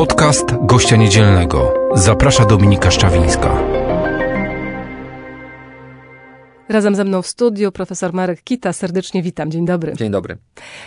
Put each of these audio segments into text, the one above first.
Podcast Gościa Niedzielnego. Zaprasza Dominika Szczawińska. Razem ze mną w studiu profesor Marek Kita. Serdecznie witam. Dzień dobry. Dzień dobry.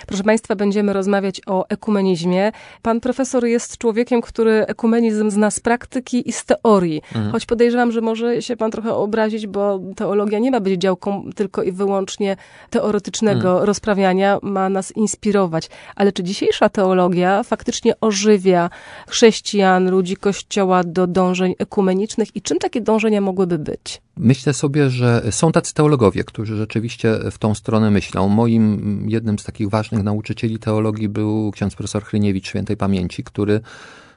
Proszę Państwa, będziemy rozmawiać o ekumenizmie. Pan profesor jest człowiekiem, który ekumenizm zna z praktyki i z teorii. Mhm. Choć podejrzewam, że może się Pan trochę obrazić, bo teologia nie ma być działką tylko i wyłącznie teoretycznego mhm. rozprawiania. Ma nas inspirować. Ale czy dzisiejsza teologia faktycznie ożywia chrześcijan, ludzi kościoła do dążeń ekumenicznych i czym takie dążenia mogłyby być? Myślę sobie, że są tacy teologowie, którzy rzeczywiście w tą stronę myślą. Moim jednym z takich ważnych nauczycieli teologii był ksiądz profesor Hryniewicz Świętej Pamięci, który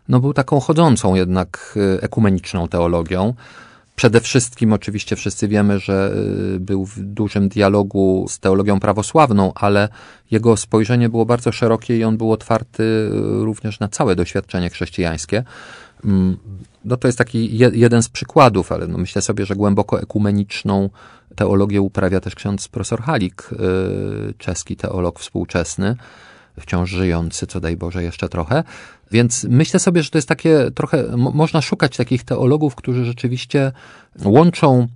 no, był taką chodzącą jednak y, ekumeniczną teologią. Przede wszystkim, oczywiście, wszyscy wiemy, że y, był w dużym dialogu z teologią prawosławną, ale jego spojrzenie było bardzo szerokie i on był otwarty y, również na całe doświadczenie chrześcijańskie. Mm, no to jest taki je, jeden z przykładów, ale no myślę sobie, że głęboko ekumeniczną teologię uprawia też ksiądz profesor Halik, y, czeski teolog współczesny, wciąż żyjący, co daj Boże, jeszcze trochę. Więc myślę sobie, że to jest takie trochę, można szukać takich teologów, którzy rzeczywiście łączą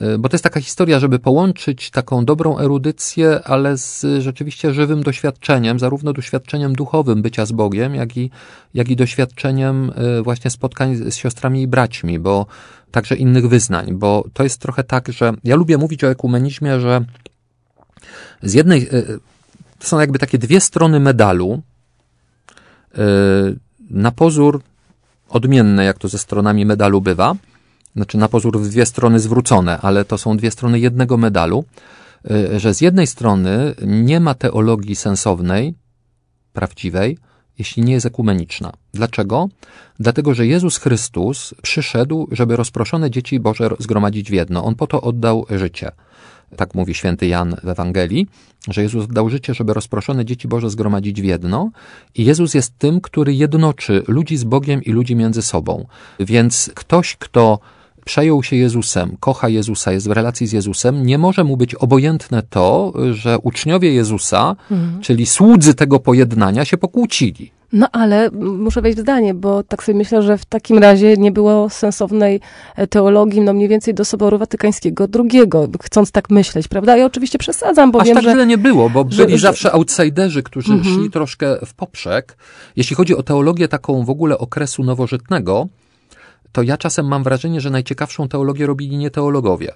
E, bo to jest taka historia, żeby połączyć taką dobrą erudycję, ale z rzeczywiście żywym doświadczeniem, zarówno doświadczeniem duchowym bycia z Bogiem, jak i, jak i doświadczeniem e, właśnie spotkań z siostrami i braćmi, bo także innych wyznań, bo to jest trochę tak, że ja lubię mówić o ekumenizmie, że z jednej, e, to są jakby takie dwie strony medalu, na pozór odmienne, jak to ze stronami medalu bywa, znaczy na pozór w dwie strony zwrócone, ale to są dwie strony jednego medalu, y, że z jednej strony nie ma teologii sensownej, prawdziwej, jeśli nie jest ekumeniczna. Dlaczego? Dlatego, że Jezus Chrystus przyszedł, żeby rozproszone dzieci Boże zgromadzić w jedno. On po to oddał życie. Tak mówi święty Jan w Ewangelii, że Jezus oddał życie, żeby rozproszone dzieci Boże zgromadzić w jedno. I Jezus jest tym, który jednoczy ludzi z Bogiem i ludzi między sobą. Więc ktoś, kto przejął się Jezusem, kocha Jezusa, jest w relacji z Jezusem, nie może mu być obojętne to, że uczniowie Jezusa, mhm. czyli słudzy tego pojednania, się pokłócili. No ale muszę wejść w zdanie, bo tak sobie myślę, że w takim razie nie było sensownej e, teologii, no mniej więcej do Soboru Watykańskiego II, chcąc tak myśleć, prawda? Ja oczywiście przesadzam, bo Aż wiem, tak że... źle nie było, bo byli że... zawsze outsiderzy, którzy mhm. szli troszkę w poprzek. Jeśli chodzi o teologię taką w ogóle okresu nowożytnego, to ja czasem mam wrażenie, że najciekawszą teologię robili nie teologowie.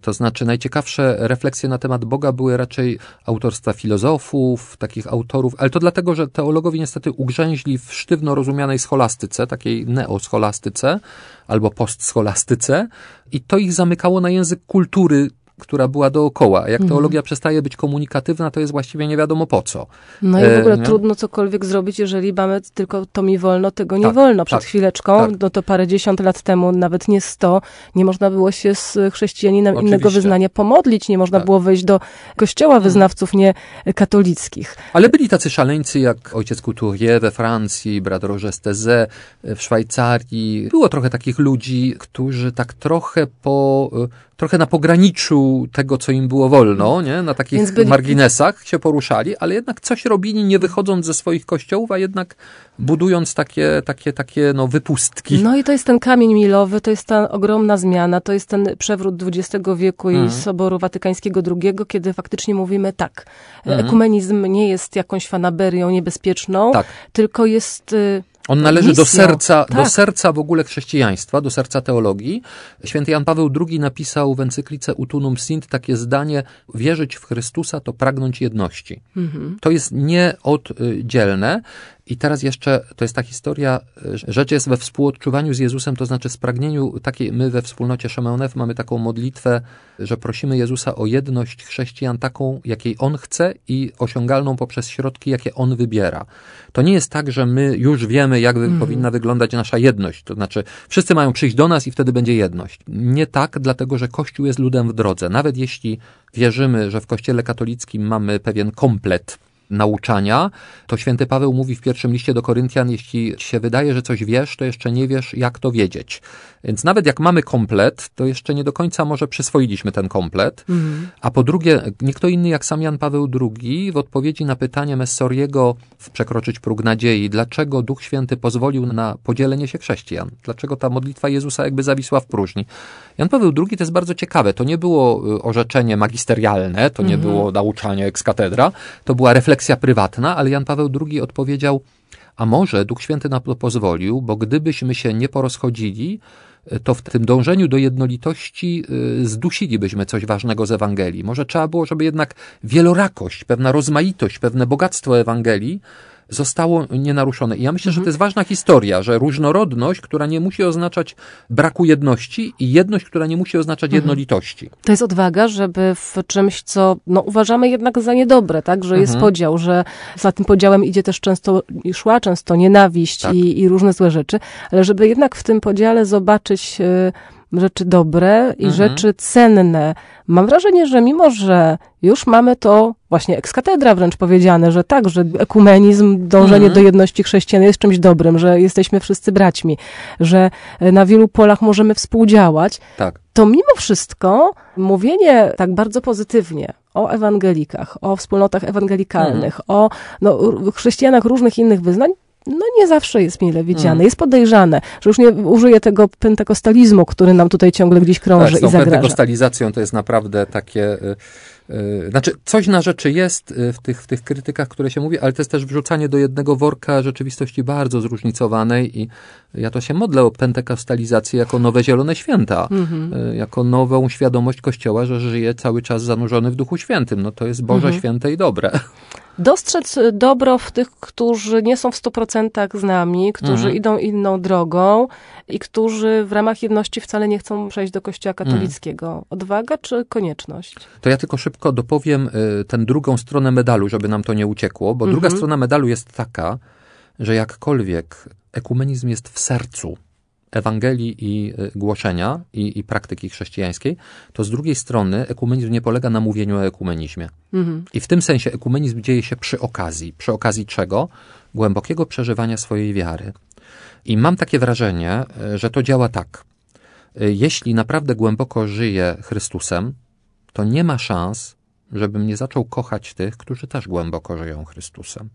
To znaczy, najciekawsze refleksje na temat Boga były raczej autorstwa filozofów, takich autorów, ale to dlatego, że teologowie niestety ugrzęźli w sztywno rozumianej scholastyce, takiej neoscholastyce albo postscholastyce, i to ich zamykało na język kultury która była dookoła. Jak mhm. teologia przestaje być komunikatywna, to jest właściwie nie wiadomo po co. No i w e, ogóle e, trudno cokolwiek zrobić, jeżeli mamy tylko to mi wolno, tego nie tak, wolno. Przed tak, chwileczką, tak. no to parędziesiąt lat temu, nawet nie sto, nie można było się z chrześcijaninem Oczywiście. innego wyznania pomodlić, nie można tak. było wejść do kościoła hmm. wyznawców niekatolickich. Ale byli tacy szaleńcy jak ojciec Couturier we Francji, brat Roger Steze w Szwajcarii. Było trochę takich ludzi, którzy tak trochę po trochę na pograniczu tego, co im było wolno, nie? na takich byli... marginesach się poruszali, ale jednak coś robili, nie wychodząc ze swoich kościołów, a jednak budując takie, takie, takie no, wypustki. No i to jest ten kamień milowy, to jest ta ogromna zmiana, to jest ten przewrót XX wieku i mhm. Soboru Watykańskiego II, kiedy faktycznie mówimy tak, mhm. ekumenizm nie jest jakąś fanaberią niebezpieczną, tak. tylko jest... Y on należy do serca, tak. do serca w ogóle chrześcijaństwa, do serca teologii. Święty Jan Paweł II napisał w encyklice Utunum Sint takie zdanie: Wierzyć w Chrystusa to pragnąć jedności. Mhm. To jest nieoddzielne i teraz jeszcze to jest ta historia, rzecz jest we współodczuwaniu z Jezusem, to znaczy w pragnieniu takiej, my we wspólnocie Szemeonew mamy taką modlitwę, że prosimy Jezusa o jedność chrześcijan taką, jakiej On chce i osiągalną poprzez środki, jakie On wybiera. To nie jest tak, że my już wiemy, jak mhm. powinna wyglądać nasza jedność, to znaczy wszyscy mają przyjść do nas i wtedy będzie jedność. Nie tak, dlatego że Kościół jest ludem w drodze. Nawet jeśli wierzymy, że w Kościele katolickim mamy pewien komplet, nauczania, to święty Paweł mówi w pierwszym liście do Koryntian, jeśli się wydaje, że coś wiesz, to jeszcze nie wiesz, jak to wiedzieć. Więc nawet jak mamy komplet, to jeszcze nie do końca może przyswoiliśmy ten komplet. Mhm. A po drugie, nie inny jak sam Jan Paweł II w odpowiedzi na pytanie Messoriego w Przekroczyć próg nadziei, dlaczego Duch Święty pozwolił na podzielenie się chrześcijan? Dlaczego ta modlitwa Jezusa jakby zawisła w próżni? Jan Paweł II to jest bardzo ciekawe. To nie było y, orzeczenie magisterialne, to nie mhm. było nauczanie ex katedra, to była refleksja refleksja prywatna, ale Jan Paweł II odpowiedział, a może Duch Święty na to pozwolił, bo gdybyśmy się nie porozchodzili, to w tym dążeniu do jednolitości y, zdusilibyśmy coś ważnego z Ewangelii. Może trzeba było, żeby jednak wielorakość, pewna rozmaitość, pewne bogactwo Ewangelii zostało nienaruszone. I ja myślę, mhm. że to mhm. jest ważna historia, że różnorodność, która nie musi oznaczać braku jedności i jedność, która nie musi oznaczać mhm. jednolitości. To jest odwaga, żeby w czymś, co no, uważamy jednak za niedobre, tak, że mhm. jest podział, że za tym podziałem idzie też często, i szła często nienawiść tak. i, i różne złe rzeczy, ale żeby jednak w tym podziale zobaczyć... Yy, rzeczy dobre i mhm. rzeczy cenne. Mam wrażenie, że mimo, że już mamy to właśnie ekskatedra wręcz powiedziane, że tak, że ekumenizm, dążenie mhm. do jedności chrześcijan jest czymś dobrym, że jesteśmy wszyscy braćmi, że e, na wielu polach możemy współdziałać. Tak. To mimo wszystko mówienie tak bardzo pozytywnie o ewangelikach, o wspólnotach ewangelikalnych, mhm. o no, chrześcijanach różnych innych wyznań, no nie zawsze jest mile widziane, mm. jest podejrzane, że już nie użyję tego pentekostalizmu, który nam tutaj ciągle gdzieś krąży tak, i zagraża. pentekostalizacją to jest naprawdę takie... Yy, znaczy, coś na rzeczy jest y, w tych, w tych krytykach, które się mówi, ale to jest też wrzucanie do jednego worka rzeczywistości bardzo zróżnicowanej i ja to się modlę o pentekostalizację jako nowe zielone święta, mm-hmm. jako nową świadomość Kościoła, że żyje cały czas zanurzony w Duchu Świętym. No to jest Boże mm-hmm. święte i dobre dostrzec y, dobro w tych, którzy nie są w 100% z nami, którzy mhm. idą inną drogą i którzy w ramach jedności wcale nie chcą przejść do kościoła mhm. katolickiego. Mhm. Odwaga czy konieczność? To ja tylko szybko dopowiem y, tę drugą stronę medalu, żeby nam to nie uciekło, bo mhm. druga strona medalu jest taka, że jakkolwiek ekumenizm jest w sercu Ewangelii i y, głoszenia i, i, praktyki chrześcijańskiej, to z drugiej strony ekumenizm nie polega na mówieniu o ekumenizmie. Mhm. I w tym sensie ekumenizm dzieje się przy okazji. Przy okazji czego? Głębokiego przeżywania swojej wiary. I mam takie wrażenie, y, że to działa tak. Y, jeśli naprawdę głęboko żyje Chrystusem, to nie ma szans, żebym nie zaczął kochać tych, którzy też głęboko żyją Chrystusem.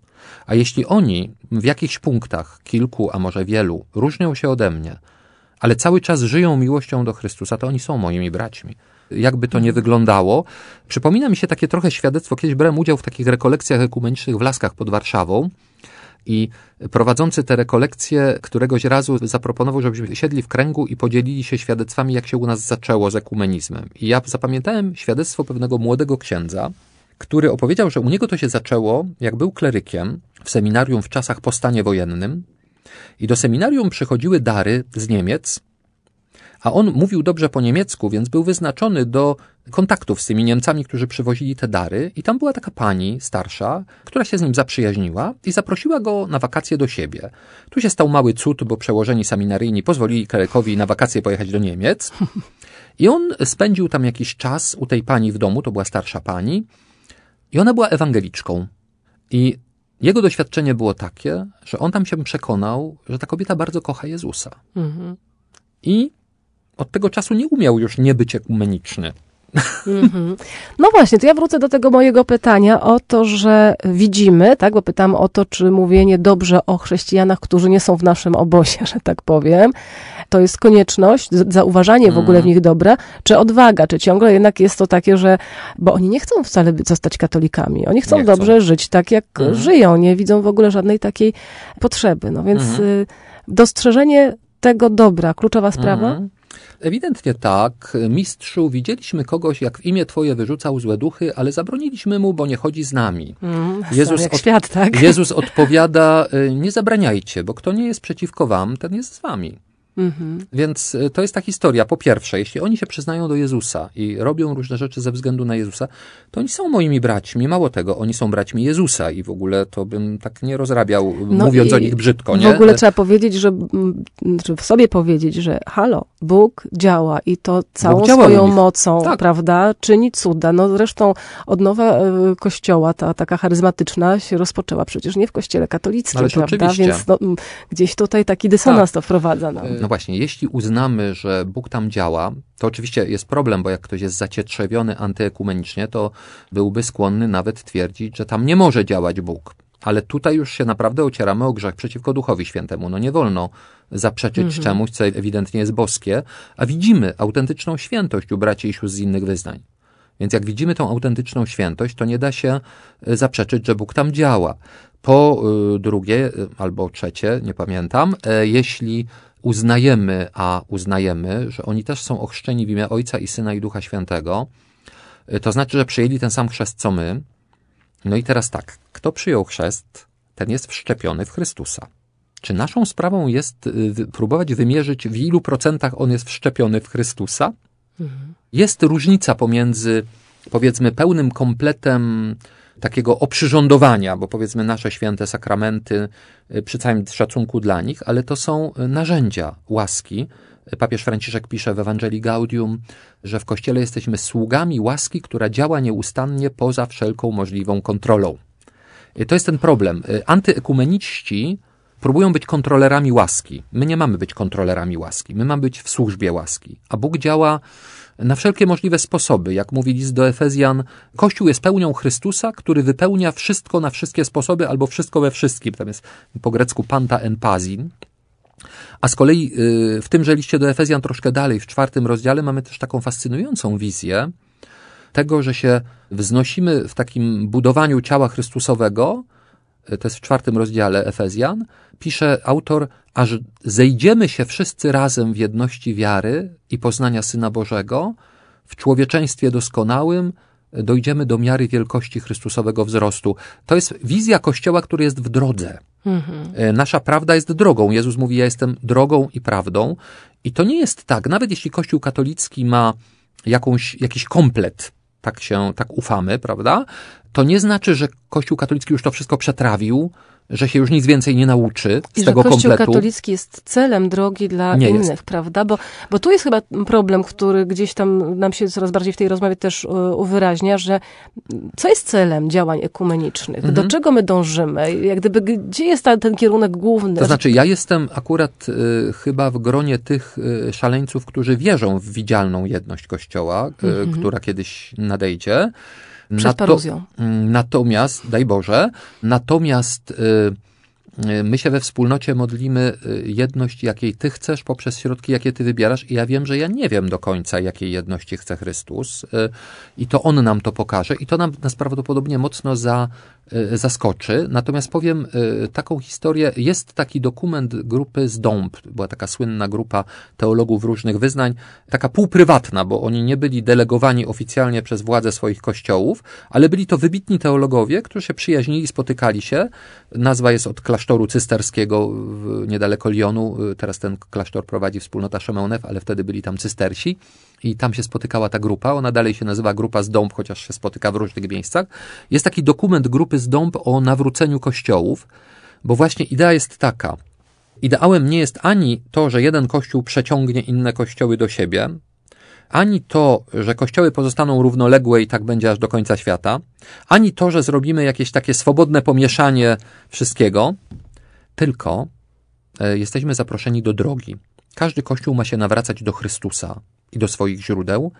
A jeśli oni w jakichś punktach, kilku, a może wielu, różnią się ode mnie, ale cały czas żyją miłością do Chrystusa, to oni są moimi braćmi. Jakby to nie wyglądało, przypomina mi się takie trochę świadectwo. Kiedyś brałem udział w takich rekolekcjach ekumenicznych w Laskach pod Warszawą i prowadzący te rekolekcje któregoś razu zaproponował, żebyśmy siedli w kręgu i podzielili się świadectwami, jak się u nas zaczęło z ekumenizmem. I ja zapamiętałem świadectwo pewnego młodego księdza, który opowiedział, że u niego to się zaczęło, jak był klerykiem w seminarium w czasach po stanie wojennym. I do seminarium przychodziły dary z Niemiec, a on mówił dobrze po niemiecku, więc był wyznaczony do kontaktów z tymi Niemcami, którzy przywozili te dary, i tam była taka pani starsza, która się z nim zaprzyjaźniła i zaprosiła go na wakacje do siebie. Tu się stał mały cud, bo przełożeni seminaryjni pozwolili Karekowi na wakacje pojechać do Niemiec. I on spędził tam jakiś czas u tej pani w domu, to była starsza pani, i ona była ewangeliczką. I jego doświadczenie było takie, że on tam się przekonał, że ta kobieta bardzo kocha Jezusa. Mhm. I od tego czasu nie umiał już nie być ekumeniczny. Mm -hmm. No właśnie, to ja wrócę do tego mojego pytania o to, że widzimy, tak, bo pytam o to, czy mówienie dobrze o chrześcijanach, którzy nie są w naszym obozie, że tak powiem, to jest konieczność, zauważanie w ogóle w mhm. nich dobra, czy odwaga, czy ciągle jednak jest to takie, że, bo oni nie chcą wcale zostać katolikami, oni chcą, chcą. dobrze żyć tak, jak mm -hmm. żyją, nie widzą w ogóle żadnej takiej potrzeby, no więc mm -hmm. dostrzeżenie tego dobra, kluczowa sprawa? Mhm. Ewidentnie tak. Mistrzu, widzieliśmy kogoś, jak w imię Twoje wyrzucał złe duchy, ale zabroniliśmy mu, bo nie chodzi z nami. Mm, Jezus, od... świat, tak? Jezus odpowiada, y, nie zabraniajcie, bo kto nie jest przeciwko wam, ten jest z wami. Mhm. Więc e, to jest ta historia. Po pierwsze, jeśli oni się przyznają do Jezusa i robią różne rzeczy ze względu na Jezusa, to oni są moimi braćmi. Mało tego, oni są braćmi Jezusa i w ogóle to bym tak nie rozrabiał, no mówiąc o nich brzydko. Nie? W ogóle trzeba powiedzieć, że mm, w sobie powiedzieć, że halo, Bóg działa i to całą swoją mocą, tak. prawda, czyni cuda. No zresztą odnowa e, kościoła, ta taka charyzmatyczna, się rozpoczęła przecież nie w kościele katolickim, prawda? Oczywiście. Więc no, mm, gdzieś tutaj taki dysonans tak. to wprowadza nam. E, no właśnie, jeśli uznamy, że Bóg tam działa, to oczywiście jest problem, bo jak ktoś jest zacietrzewiony antyekumenicznie, to byłby skłonny nawet twierdzić, że tam nie może działać Bóg. Ale tutaj już się naprawdę ocieramy o grzech przeciwko Duchowi Świętemu. No nie wolno zaprzeczyć mhm. czemuś, co ewidentnie jest boskie, a widzimy autentyczną świętość u braci i sióstr z innych wyznań. Więc jak widzimy tą autentyczną świętość, to nie da się e, zaprzeczyć, że Bóg tam działa. Po y, drugie y, albo trzecie, nie pamiętam, e, jeśli uznajemy, a uznajemy, że oni też są ochrzczeni w imię Ojca i Syna i Ducha Świętego, y, to znaczy, że przyjęli ten sam chrzest co my. No i teraz tak, kto przyjął chrzest, ten jest wszczepiony w Chrystusa. Czy naszą sprawą jest próbować wymierzyć, w ilu procentach on jest wszczepiony w Chrystusa? Mhm. Jest różnica pomiędzy, powiedzmy, pełnym kompletem takiego oprzyrządowania, bo powiedzmy nasze święte sakramenty, y, przy całym szacunku dla nich, ale to są y, narzędzia łaski. Papież Franciszek pisze w Ewangelii Gaudium, że w Kościele jesteśmy sługami łaski, która działa nieustannie poza wszelką możliwą kontrolą. Y, to jest ten problem. Antyekumeniści próbują być kontrolerami łaski. My nie mamy być kontrolerami łaski, my mamy być w służbie łaski. A Bóg działa na wszelkie możliwe sposoby. Jak mówi list do Efezjan, Kościół jest pełnią Chrystusa, który wypełnia wszystko na wszystkie sposoby albo wszystko we wszystkim. Tam jest po grecku panta en pazin. A z kolei y, w tymże liście do Efezjan troszkę dalej, w czwartym rozdziale, mamy też taką fascynującą wizję tego, że się wznosimy w takim budowaniu ciała Chrystusowego, E, to jest w czwartym rozdziale Efezjan, pisze autor, aż zejdziemy się wszyscy razem w jedności wiary i poznania Syna Bożego, w człowieczeństwie doskonałym, e, dojdziemy do miary wielkości Chrystusowego wzrostu. To jest wizja Kościoła, który jest w drodze. Mhm. E, nasza prawda jest drogą. Jezus mówi: Ja jestem drogą i prawdą. I to nie jest tak, nawet jeśli Kościół katolicki ma jakąś, jakiś komplet, tak się, tak ufamy, prawda? to nie znaczy, że Kościół katolicki już to wszystko przetrawił, że się już nic więcej nie nauczy z I tego że Kościół katolicki jest celem drogi dla nie innych, jest. prawda? Bo, bo tu jest chyba problem, który gdzieś tam nam się coraz bardziej w tej rozmowie też e, uwyraźnia, że co jest celem działań ekumenicznych? Mhm. Do czego my dążymy? Jak gdyby, gdzie jest ta, ten kierunek główny? To znaczy, ja jestem akurat y, chyba w gronie tych y, szaleńców, którzy wierzą w widzialną jedność Kościoła, y, mhm. która kiedyś nadejdzie. Przed Nato paruzją. Mm, natomiast, daj Boże, natomiast y, y, my się we wspólnocie modlimy y, jedność, jakiej Ty chcesz, poprzez środki, jakie Ty wybierasz. I ja wiem, że ja nie wiem do końca, jakiej jedności chce Chrystus. I to On nam to pokaże. I to nam nas prawdopodobnie mocno za E, zaskoczy. Natomiast powiem e, taką historię. Jest taki dokument grupy z Dąb. była taka słynna grupa teologów różnych wyznań, taka półprywatna, bo oni nie byli delegowani oficjalnie przez władze swoich kościołów, ale byli to wybitni teologowie, którzy się przyjaźnili, spotykali się. Nazwa jest od klasztoru cysterskiego niedaleko Lyonu. E, teraz ten klasztor prowadzi wspólnota Szemełnew, ale wtedy byli tam cystersi i tam się spotykała ta grupa. Ona dalej się nazywa Grupa z Dąb, chociaż się spotyka w różnych miejscach. Jest taki dokument grupy występy z dąb o nawróceniu kościołów, bo właśnie idea jest taka. Ideałem nie jest ani to, że jeden kościół przeciągnie inne kościoły do siebie, ani to, że kościoły pozostaną równoległe i tak będzie aż do końca świata, ani to, że zrobimy jakieś takie swobodne pomieszanie wszystkiego, tylko e, jesteśmy zaproszeni do drogi. Każdy kościół ma się nawracać do Chrystusa i do swoich źródeł.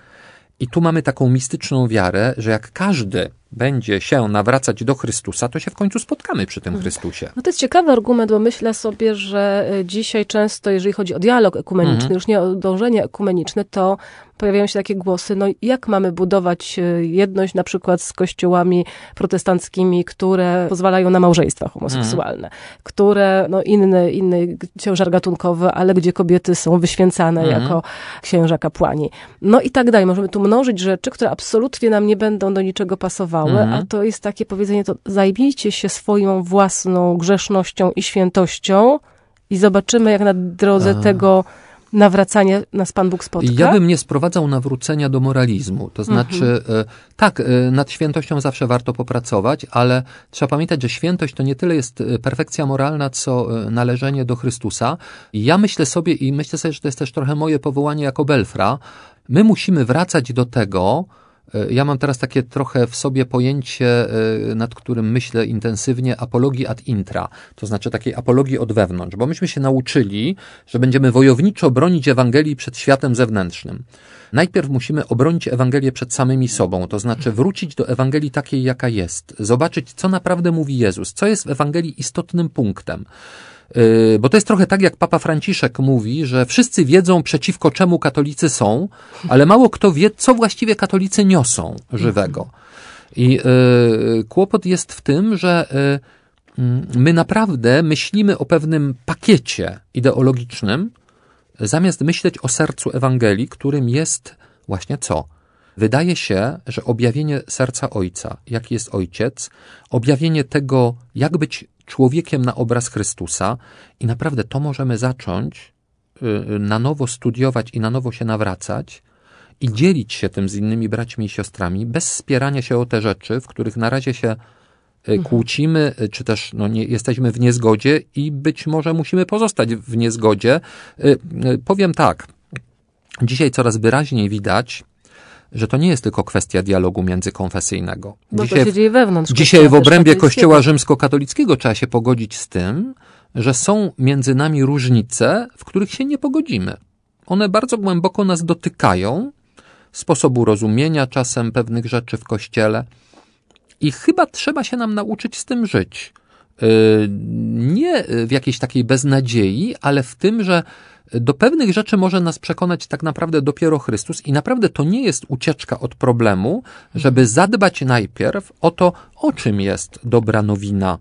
I tu mamy taką mistyczną wiarę, że jak każdy będzie się nawracać do Chrystusa, to się w końcu spotkamy przy tym tak. Chrystusie. No to jest ciekawy argument, bo myślę sobie, że e, dzisiaj często, jeżeli chodzi o dialog ekumeniczny, mhm. już nie o dążenie ekumeniczne, to pojawiają się takie głosy, no jak mamy budować e, jedność na przykład z kościołami protestanckimi, które pozwalają na małżeństwa homoseksualne, mhm. które, no inny, inny ciężar gatunkowy, ale gdzie kobiety są wyświęcane mhm. jako księża kapłani. No i tak dalej. Możemy tu mnożyć rzeczy, które absolutnie nam nie będą do niczego pasowały a mhm. to jest takie powiedzenie, to zajmijcie się swoją własną grzesznością i świętością i zobaczymy, jak na drodze a. tego nawracania nas Pan Bóg spotka? Ja bym nie sprowadzał nawrócenia do moralizmu. To znaczy, mhm. e, tak, e, nad świętością zawsze warto popracować, ale trzeba pamiętać, że świętość to nie tyle jest e, perfekcja moralna, co należenie do Chrystusa. Ja myślę sobie i myślę sobie, że to jest też trochę moje powołanie jako belfra. My musimy wracać do tego, ja mam teraz takie trochę w sobie pojęcie, e, nad którym myślę intensywnie, apologii ad intra, to znaczy takiej apologii od wewnątrz, bo myśmy się nauczyli, że będziemy wojowniczo bronić Ewangelii przed światem zewnętrznym. Najpierw musimy obronić Ewangelię przed samymi sobą, to znaczy wrócić do Ewangelii takiej, jaka jest, zobaczyć, co naprawdę mówi Jezus, co jest w Ewangelii istotnym punktem. Y, bo to jest trochę tak, jak Papa Franciszek mówi, że wszyscy wiedzą przeciwko czemu katolicy są, ale mało kto wie, co właściwie katolicy niosą żywego. I y, kłopot jest w tym, że y, mm, my naprawdę myślimy o pewnym pakiecie ideologicznym, zamiast myśleć o sercu Ewangelii, którym jest właśnie co? Wydaje się, że objawienie serca Ojca, jaki jest Ojciec, objawienie tego, jak być człowiekiem na obraz Chrystusa i naprawdę to możemy zacząć y, y, na nowo studiować i na nowo się nawracać i dzielić się tym z innymi braćmi i siostrami bez spierania się o te rzeczy, w których na razie się y, mhm. kłócimy, czy też no, nie, jesteśmy w niezgodzie i być może musimy pozostać w niezgodzie. Powiem tak, dzisiaj coraz wyraźniej widać, że to nie jest tylko kwestia dialogu międzykonfesyjnego. Bo no dzisiaj, to się dzieje wewnątrz Dzisiaj w obrębie tak Kościoła rzymskokatolickiego trzeba się pogodzić z tym, że są między nami różnice, w których się nie pogodzimy. One bardzo głęboko nas dotykają, sposobu rozumienia czasem pewnych rzeczy w Kościele. I chyba trzeba się nam nauczyć z tym żyć. Y, nie w jakiejś takiej beznadziei, ale w tym, że do pewnych rzeczy może nas przekonać tak naprawdę dopiero Chrystus i naprawdę to nie jest ucieczka od problemu, żeby zadbać najpierw o to, o czym jest dobra nowina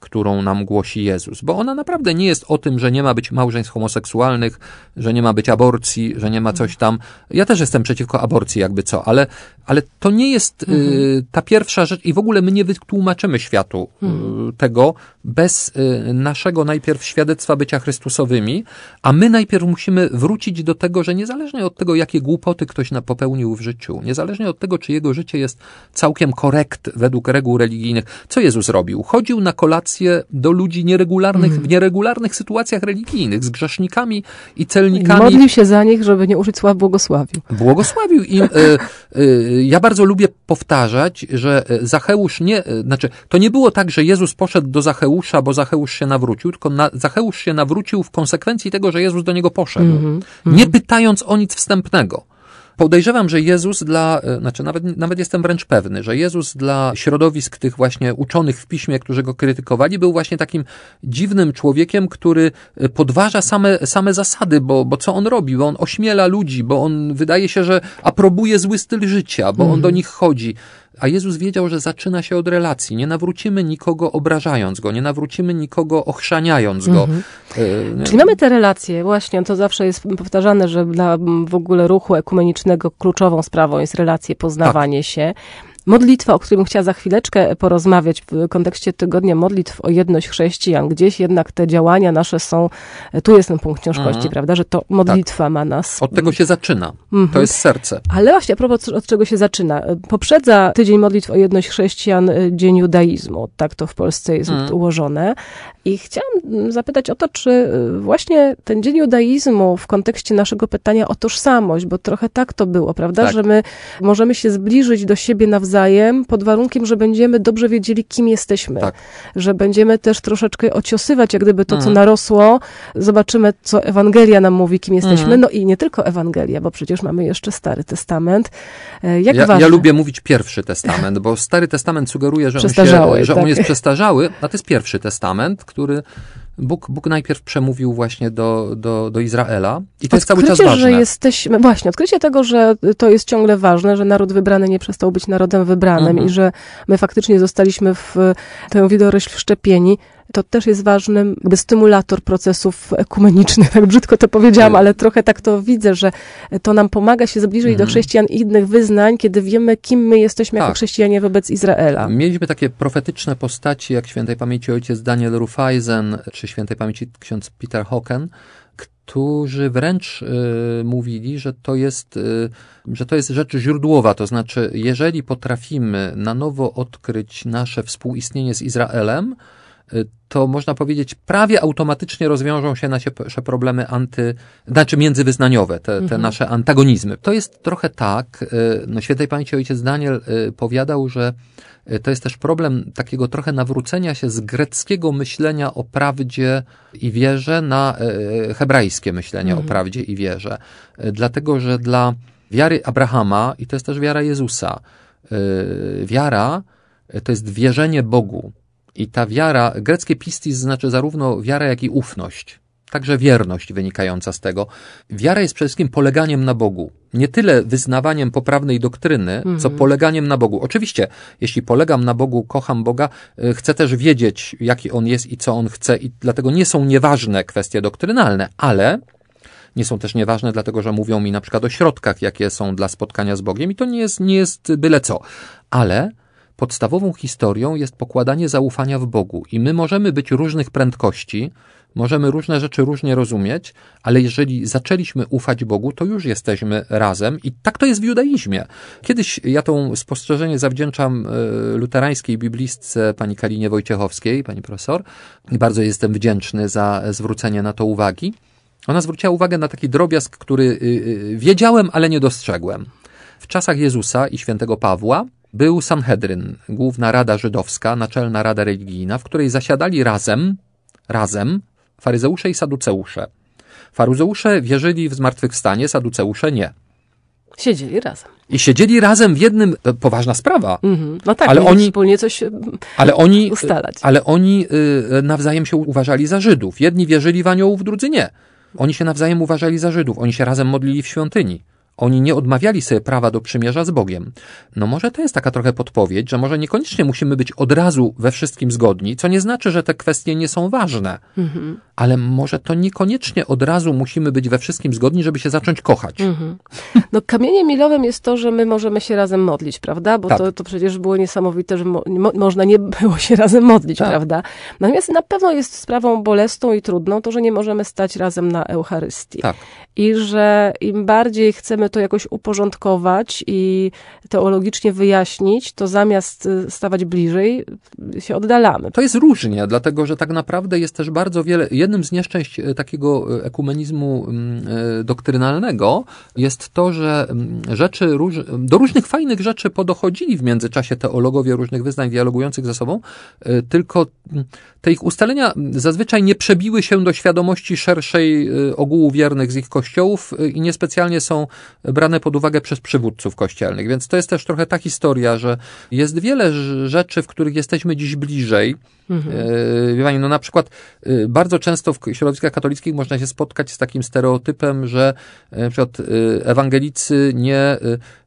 którą nam głosi Jezus, bo ona naprawdę nie jest o tym, że nie ma być małżeństw homoseksualnych, że nie ma być aborcji, że nie ma coś tam. Ja też jestem przeciwko aborcji, jakby co, ale, ale to nie jest y, mhm. ta pierwsza rzecz i w ogóle my nie wytłumaczymy światu y, mhm. tego bez y, naszego najpierw świadectwa bycia Chrystusowymi, a my najpierw musimy wrócić do tego, że niezależnie od tego, jakie głupoty ktoś popełnił w życiu, niezależnie od tego, czy jego życie jest całkiem korekt według reguł religijnych, co Jezus robił? Chodził na kolację relacje do ludzi nieregularnych, mm. w nieregularnych sytuacjach religijnych, z grzesznikami i celnikami. Modlił się za nich, żeby nie użyć słowa błogosławił. Błogosławił im. y, y, ja bardzo lubię powtarzać, że e, Zacheusz nie, znaczy, to nie było tak, że Jezus poszedł do Zacheusza, bo Zacheusz się nawrócił, tylko na, Zacheusz się nawrócił w konsekwencji tego, że Jezus do niego poszedł. Mm -hmm. Nie mhm. pytając o nic wstępnego. Podejrzewam, że Jezus dla, e, znaczy nawet, nawet jestem wręcz pewny, że Jezus dla środowisk tych właśnie uczonych w piśmie, którzy go krytykowali, był właśnie takim dziwnym człowiekiem, który e, podważa same, same zasady, bo, bo co on robi? Bo on ośmiela ludzi, bo on wydaje się, że aprobuje zły styl życia, bo on do mhm. nich chodzi. A Jezus wiedział, że zaczyna się od relacji. Nie nawrócimy nikogo obrażając go, nie nawrócimy nikogo ochrzaniając go. Mhm. E, Czyli mamy te relacje, właśnie, to zawsze jest powtarzane, że dla mm, w ogóle ruchu ekumenicznego kluczową sprawą jest relacje, poznawanie tak. się. Modlitwa, o której bym chciała za chwileczkę porozmawiać w kontekście tygodnia modlitw o jedność chrześcijan. Gdzieś jednak te działania nasze są, e, tu jest ten punkt ciężkości, mhm. prawda, że to tak. modlitwa tak. ma nas. Od tego się zaczyna. Mhm. To jest serce. Ale właśnie, a propos od czego się zaczyna. E, poprzedza tydzień modlitw o jedność chrześcijan e, Dzień Judaizmu. Tak to w Polsce jest mhm. ułożone. I chciałam zapytać o to, czy właśnie ten Dzień Judaizmu w kontekście naszego pytania o tożsamość, bo trochę tak to było, prawda, tak. że my możemy się zbliżyć do siebie nawzajem nawzajem, pod warunkiem, że będziemy dobrze wiedzieli, kim jesteśmy. Tak. Że będziemy też troszeczkę ociosywać, jak gdyby to, mhm. co narosło. Zobaczymy, co Ewangelia nam mówi, kim jesteśmy. Mhm. No i nie tylko Ewangelia, bo przecież mamy jeszcze Stary Testament. E, jak ja, ja lubię mówić pierwszy testament, bo Stary Testament sugeruje, że on, się, że on tak. jest przestarzały, a to jest pierwszy testament, który Bóg, Bóg najpierw przemówił właśnie do, do, do Izraela i to odkrycie, jest cały czas ważne. Że jesteśmy, właśnie, odkrycie tego, że to jest ciągle ważne, że naród wybrany nie przestał być narodem wybranym mhm. i że my faktycznie zostaliśmy w tę widoryś wszczepieni, to też jest ważny jakby stymulator procesów ekumenicznych, tak brzydko to powiedziałam, tak. ale trochę tak to widzę, że to nam pomaga się zbliżyć mhm. do chrześcijan i innych wyznań, kiedy wiemy, kim my jesteśmy tak. jako chrześcijanie wobec Izraela. Mieliśmy takie profetyczne postaci, jak świętej pamięci ojciec Daniel Rufeisen, czy świętej pamięci ksiądz Peter Hocken, którzy wręcz y, mówili, że to, jest, y, że to jest rzecz źródłowa. To znaczy, jeżeli potrafimy na nowo odkryć nasze współistnienie z Izraelem, to można powiedzieć, prawie automatycznie rozwiążą się nasze problemy anty, znaczy międzywyznaniowe, te, te mhm. nasze antagonizmy. To jest trochę tak, e, no świętej pamięci ojciec Daniel e, powiadał, że e, to jest też problem takiego trochę nawrócenia się z greckiego myślenia o prawdzie i wierze na hebrajskie myślenie mhm. o prawdzie i wierze. Dlatego, że dla wiary Abrahama, i to jest też wiara Jezusa, wiara to jest wierzenie Bogu, i ta wiara, greckie pistis znaczy zarówno wiara, jak i ufność. Także wierność wynikająca z tego. Wiara jest przede wszystkim poleganiem na Bogu. Nie tyle wyznawaniem poprawnej doktryny, co mhm. poleganiem na Bogu. Oczywiście, jeśli polegam na Bogu, kocham Boga, y, chcę też wiedzieć, jaki On jest i co On chce, i dlatego nie są nieważne kwestie doktrynalne, ale nie są też nieważne, dlatego że mówią mi na przykład o środkach, jakie są dla spotkania z Bogiem, i to nie jest, nie jest byle co. Ale Podstawową historią jest pokładanie zaufania w Bogu i my możemy być różnych prędkości, możemy różne rzeczy różnie rozumieć, ale jeżeli zaczęliśmy ufać Bogu, to już jesteśmy razem i tak to jest w judaizmie. Kiedyś ja to spostrzeżenie zawdzięczam e, luterańskiej biblistce pani Kalinie Wojciechowskiej, pani profesor, i bardzo jestem wdzięczny za zwrócenie na to uwagi. Ona zwróciła uwagę na taki drobiazg, który y, y, wiedziałem, ale nie dostrzegłem. W czasach Jezusa i świętego Pawła był Sanhedryn, główna rada żydowska, naczelna rada religijna, w której zasiadali razem, razem faryzeusze i saduceusze. Faryzeusze wierzyli w zmartwychwstanie, saduceusze nie. Siedzieli razem. I siedzieli razem w jednym, e, poważna sprawa. Mm -hmm. No tak, ale oni wspólnie coś e, ale oni, e, ustalać. Ale oni y, nawzajem się uważali za Żydów. Jedni wierzyli w aniołów, drudzy nie. Oni się nawzajem uważali za Żydów. Oni się razem modlili w świątyni. Oni nie odmawiali sobie prawa do przymierza z Bogiem. No może to jest taka trochę podpowiedź, że może niekoniecznie musimy być od razu we wszystkim zgodni, co nie znaczy, że te kwestie nie są ważne, mhm. ale może to niekoniecznie od razu musimy być we wszystkim zgodni, żeby się zacząć kochać. Mhm. No kamieniem milowym jest to, że my możemy się razem modlić, prawda? Bo tak. to, to przecież było niesamowite, że mo można nie było się razem modlić, tak. prawda? Natomiast na pewno jest sprawą bolesną i trudną to, że nie możemy stać razem na Eucharystii. Tak i że im bardziej chcemy to jakoś uporządkować i teologicznie wyjaśnić, to zamiast y, stawać bliżej, y, się oddalamy. To jest różnie, dlatego że tak naprawdę jest też bardzo wiele. Jednym z nieszczęść y, takiego ekumenizmu mm, doktrynalnego jest to, że mm, rzeczy róż, do różnych fajnych rzeczy podochodzili w międzyczasie teologowie różnych wyznań dialogujących ze sobą, tylko mm, te ich ustalenia zazwyczaj nie przebiły się do świadomości szerszej ogółu wiernych z ich kościołów y, i niespecjalnie są brane pod uwagę przez przywódców kościelnych. Więc to jest też trochę ta historia, że jest wiele rzeczy, w których jesteśmy dziś bliżej. Mhm. Y, wie pani, no na przykład y, bardzo często w środowiskach katolickich można się spotkać z takim stereotypem, że na przykład ewangelicy nie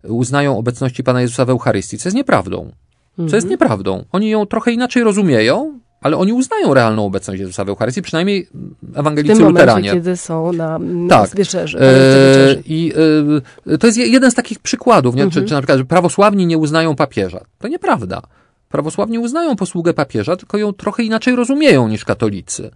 uznają obecności Pana Jezusa w Eucharystii, co jest nieprawdą. Co mhm. jest nieprawdą. Oni ją trochę inaczej rozumieją, ale oni uznają realną obecność Jezusa w Eucharystii, przynajmniej ewangelicy w tym momencie, luteranie. kiedy są na, na tak. Zwierzerze, e, I e, to jest jeden z takich przykładów, nie? Mhm. Czy, czy na przykład, że prawosławni nie uznają papieża. To nieprawda. Prawosławni uznają posługę papieża, tylko ją trochę inaczej rozumieją niż katolicy.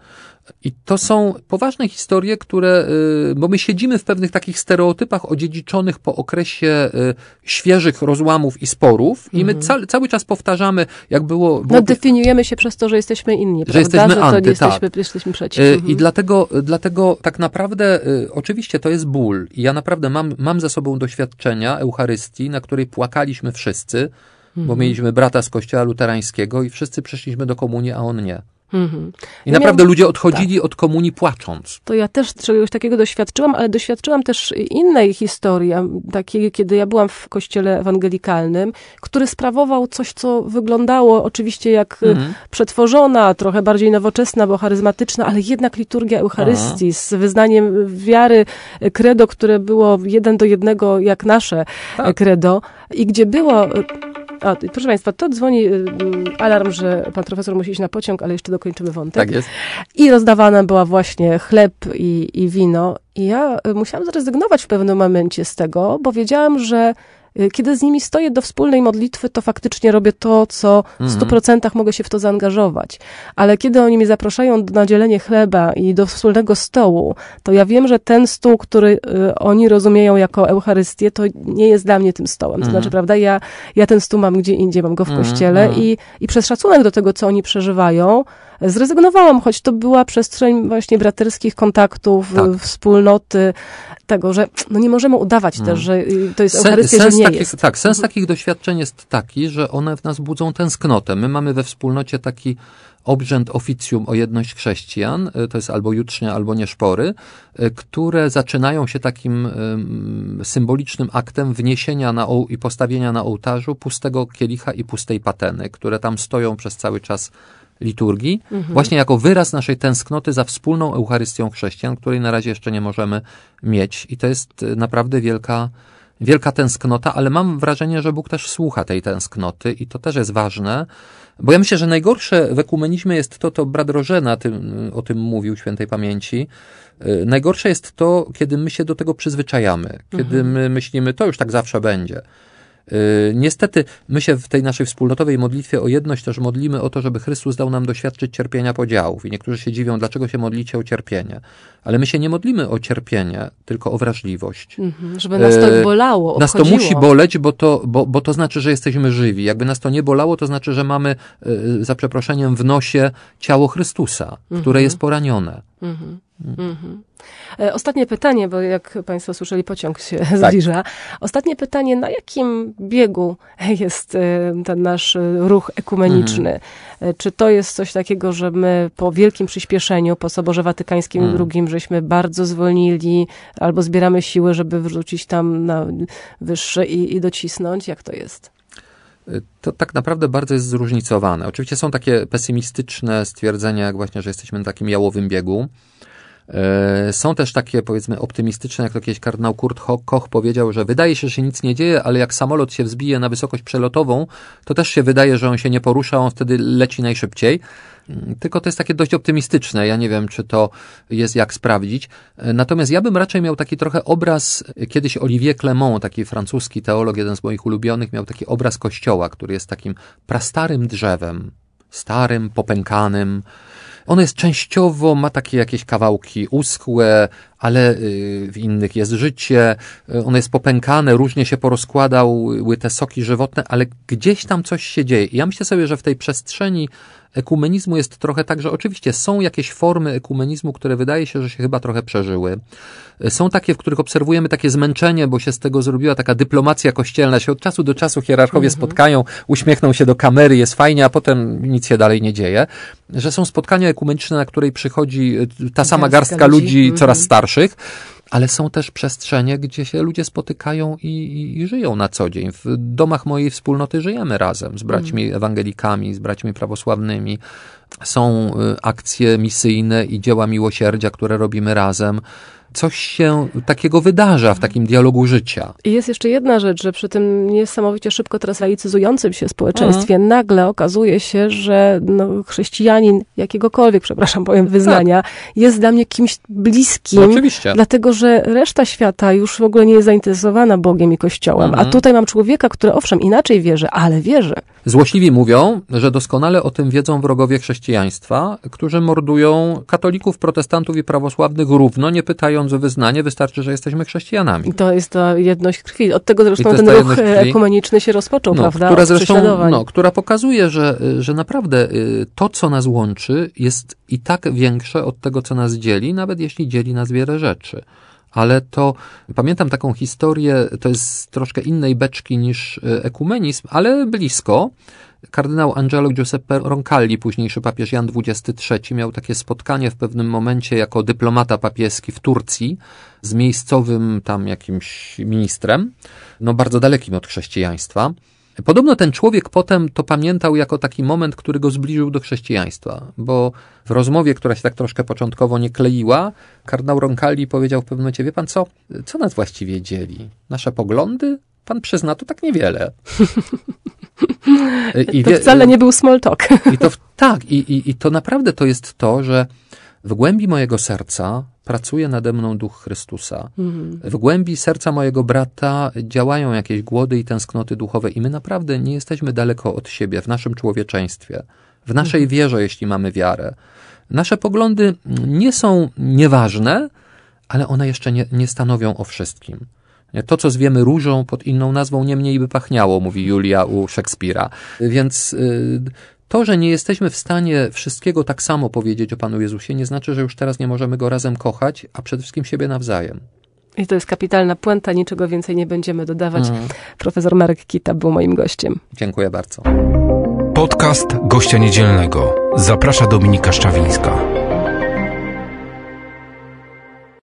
I to są poważne historie, które, y, bo my siedzimy w pewnych takich stereotypach odziedziczonych po okresie y, świeżych rozłamów i sporów, i my mhm. ca- cały czas powtarzamy, jak było. było no, definiujemy się przez to, że jesteśmy inni, że prawda? Jesteśmy że anty, jesteśmy, tak. jesteśmy y, przeciw. I mhm. dlatego, dlatego tak naprawdę, oczywiście to jest ból. I ja naprawdę mam, mam za sobą doświadczenia Eucharystii, na której płakaliśmy wszyscy bo mhm. mieliśmy brata z kościoła luterańskiego i wszyscy przyszliśmy do komunii, a on nie. Mhm. I ja naprawdę miałam... ludzie tak. odchodzili tak. od komunii płacząc. To ja też czegoś takiego doświadczyłam, ale doświadczyłam też innej historii, takiej, kiedy ja byłam w kościele ewangelikalnym, który sprawował coś, co wyglądało oczywiście jak y, mhm. przetworzona, trochę bardziej nowoczesna, bo charyzmatyczna, ale jednak liturgia Eucharystii Aha. z wyznaniem wiary, y, credo, które było jeden do jednego jak nasze tak. Y, credo i gdzie było o, proszę Państwa, to dzwoni y, y, alarm, że pan profesor musi iść na pociąg, ale jeszcze dokończymy wątek. Tak jest. I rozdawana była właśnie chleb i, i wino. I ja y, musiałam zrezygnować w pewnym momencie z tego, bo wiedziałam, że Y, kiedy z nimi stoję do wspólnej modlitwy, to faktycznie robię to, co w 100% mhm. mogę się w to zaangażować. Ale kiedy oni mnie zapraszają na dzielenie chleba i do wspólnego stołu, to ja wiem, że ten stół, który y, oni rozumieją jako Eucharystię, to nie jest dla mnie tym stołem. To mhm. znaczy, prawda, ja, ja ten stół mam gdzie indziej, mam go w mhm, kościele i, i przez szacunek do tego, co oni przeżywają, zrezygnowałam, choć to była przestrzeń właśnie braterskich kontaktów, tak. Y, wspólnoty, tego, że no nie możemy udawać też, hmm. że y, to jest Sen, Eucharystia, sens że nie takich, jest. Tak, sens mhm. takich doświadczeń jest taki, że one w nas budzą tęsknotę. My mamy we wspólnocie taki obrzęd oficjum o jedność chrześcijan, y, to jest albo jutrznia, albo nieszpory, które zaczynają się takim symbolicznym aktem wniesienia na, i postawienia na ołtarzu pustego kielicha i pustej pateny, które tam stoją przez cały czas liturgii, mhm. właśnie jako wyraz naszej tęsknoty za wspólną Eucharystią chrześcijan, której na razie jeszcze nie możemy mieć. I to jest y, naprawdę wielka, wielka tęsknota, ale mam wrażenie, że Bóg też słucha tej tęsknoty i to też jest ważne, bo ja myślę, że najgorsze w ekumenizmie jest to, to brat Rożena tym, y, o tym mówił, świętej pamięci, y, Najgorsze jest to, kiedy my się do tego przyzwyczajamy, kiedy mhm. my myślimy, to już tak zawsze będzie. Y, niestety, my się w tej naszej wspólnotowej modlitwie o jedność też modlimy o to, żeby Chrystus dał nam doświadczyć cierpienia podziałów. I niektórzy się dziwią, dlaczego się modlicie o cierpienie. Ale my się nie modlimy o cierpienie, tylko o wrażliwość. Mhm, żeby nas to y, bolało. Obchodziło. Nas to musi boleć, bo to, bo, bo to znaczy, że jesteśmy żywi. Jakby nas to nie bolało, to znaczy, że mamy y, za przeproszeniem w nosie ciało Chrystusa, które mhm. jest poranione. Mhm. Mhm. E, ostatnie pytanie, bo jak Państwo słyszeli, pociąg się tak. zbliża. Ostatnie pytanie, na jakim biegu jest e, ten nasz e, ruch ekumeniczny? Mhm. Czy to jest coś takiego, że my po wielkim przyspieszeniu, po Soborze Watykańskim mhm. II, żeśmy bardzo zwolnili, albo zbieramy siły, żeby wrzucić tam na wyższe i, i docisnąć? Jak to jest? to tak naprawdę bardzo jest zróżnicowane. Oczywiście są takie pesymistyczne stwierdzenia, jak właśnie, że jesteśmy na takim jałowym biegu, E, są też takie, powiedzmy, optymistyczne, jak to kiedyś kardynał Kurt Koch powiedział, że wydaje się, że nic nie dzieje, ale jak samolot się wzbije na wysokość przelotową, to też się wydaje, że on się nie porusza, on wtedy leci najszybciej. Mm, tylko to jest takie dość optymistyczne. Ja nie wiem, czy to jest jak sprawdzić. E, natomiast ja bym raczej miał taki trochę obraz, kiedyś Olivier Clement, taki francuski teolog, jeden z moich ulubionych, miał taki obraz kościoła, który jest takim prastarym drzewem, starym, popękanym, ono jest częściowo, ma takie jakieś kawałki uschłe, ale y, w innych jest życie, y, ono jest popękane, różnie się porozkładały te soki żywotne, ale gdzieś tam coś się dzieje. I ja myślę sobie, że w tej przestrzeni ekumenizmu jest trochę tak, że oczywiście są jakieś formy ekumenizmu, które wydaje się, że się chyba trochę przeżyły. Są takie, w których obserwujemy takie zmęczenie, bo się z tego zrobiła taka dyplomacja kościelna, się od czasu do czasu hierarchowie mhm. spotkają, uśmiechną się do kamery, jest fajnie, a potem nic się dalej nie dzieje. Że są spotkania ekumeniczne, na której przychodzi e, ta sama garstka, garstka ludzi, ludzi coraz mhm. starszych ale są też przestrzenie, gdzie się ludzie spotykają i, i, i, żyją na co dzień. W domach mojej wspólnoty żyjemy razem z braćmi mm. ewangelikami, z braćmi prawosławnymi. Są y, akcje misyjne i dzieła miłosierdzia, które robimy razem coś się takiego wydarza w takim dialogu życia. I jest jeszcze jedna rzecz, że przy tym niesamowicie szybko teraz laicyzującym się społeczeństwie mhm. nagle okazuje się, że no, chrześcijanin jakiegokolwiek, przepraszam, powiem, tak. wyznania, tak. jest dla mnie kimś bliskim. No, oczywiście. Dlatego, że reszta świata już w ogóle nie jest zainteresowana Bogiem i Kościołem. Mhm. A tutaj mam człowieka, który owszem, inaczej wierzy, ale wierzy. Złośliwi mówią, że doskonale o tym wiedzą wrogowie chrześcijaństwa, którzy mordują katolików, protestantów i prawosławnych równo, nie pytając uważam, że wyznanie wystarczy, że jesteśmy chrześcijanami. to jest ta jedność krwi. Od tego zresztą ten ruch krwi, ekumeniczny się rozpoczął, no, prawda? Która, zresztą, no, która pokazuje, że, że naprawdę y, to, co nas łączy, jest i tak większe od tego, co nas dzieli, nawet jeśli dzieli nas wiele rzeczy ale to pamiętam taką historię, to jest troszkę innej beczki niż y, ekumenizm, ale blisko. Kardynał Angelo Giuseppe Roncalli, późniejszy papież Jan XXIII, miał takie spotkanie w pewnym momencie jako dyplomata papieski w Turcji z miejscowym tam jakimś ministrem, no bardzo dalekim od chrześcijaństwa. Podobno ten człowiek potem to pamiętał jako taki moment, który go zbliżył do chrześcijaństwa, bo w rozmowie, która się tak troszkę początkowo nie kleiła, kardynał Roncalli powiedział w pewnym momencie, wie pan co, co nas właściwie dzieli? Nasze poglądy? pan przyzna, to tak niewiele. I to wie, wcale nie był small talk. I to, tak, i, i, i to naprawdę to jest to, że w głębi mojego serca pracuje nade mną duch Chrystusa. Mhm. W głębi serca mojego brata działają jakieś głody i tęsknoty duchowe, i my naprawdę nie jesteśmy daleko od siebie w naszym człowieczeństwie, w naszej mhm. wierze, jeśli mamy wiarę. Nasze poglądy nie są nieważne, ale one jeszcze nie, nie stanowią o wszystkim. To, co zwiemy różą pod inną nazwą, nie mniej by pachniało, mówi Julia u Szekspira. Więc y, to, że nie jesteśmy w stanie wszystkiego tak samo powiedzieć o Panu Jezusie, nie znaczy, że już teraz nie możemy Go razem kochać, a przede wszystkim siebie nawzajem. I to jest kapitalna puenta, niczego więcej nie będziemy dodawać. Mm. Profesor Marek Kita był moim gościem. Dziękuję bardzo. Podcast Gościa Niedzielnego. Zaprasza Dominika Szczawińska.